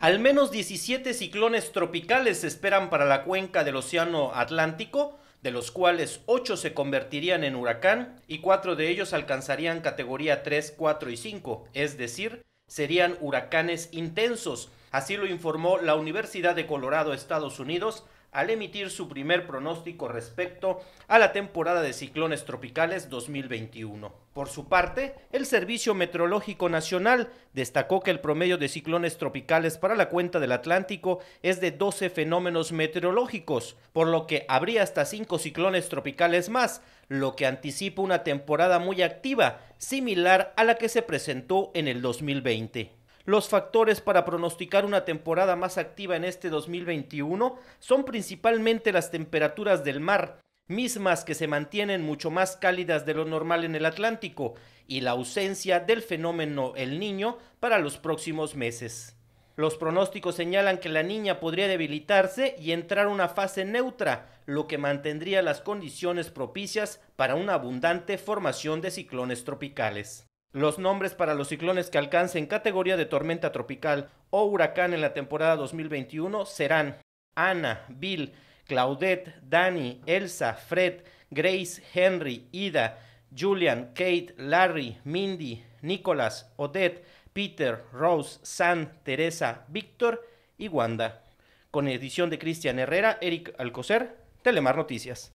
Al menos 17 ciclones tropicales se esperan para la cuenca del Océano Atlántico, de los cuales 8 se convertirían en huracán y 4 de ellos alcanzarían categoría 3, 4 y 5, es decir, serían huracanes intensos. Así lo informó la Universidad de Colorado, Estados Unidos, al emitir su primer pronóstico respecto a la temporada de ciclones tropicales 2021. Por su parte, el Servicio Meteorológico Nacional destacó que el promedio de ciclones tropicales para la cuenta del Atlántico es de 12 fenómenos meteorológicos, por lo que habría hasta 5 ciclones tropicales más, lo que anticipa una temporada muy activa, similar a la que se presentó en el 2020. Los factores para pronosticar una temporada más activa en este 2021 son principalmente las temperaturas del mar, mismas que se mantienen mucho más cálidas de lo normal en el Atlántico, y la ausencia del fenómeno El Niño para los próximos meses. Los pronósticos señalan que la niña podría debilitarse y entrar a una fase neutra, lo que mantendría las condiciones propicias para una abundante formación de ciclones tropicales. Los nombres para los ciclones que alcancen categoría de tormenta tropical o huracán en la temporada 2021 serán Ana, Bill, Claudette, Dani, Elsa, Fred, Grace, Henry, Ida, Julian, Kate, Larry, Mindy, Nicolas, Odette, Peter, Rose, San, Teresa, Víctor y Wanda. Con edición de Cristian Herrera, Eric Alcocer, Telemar Noticias.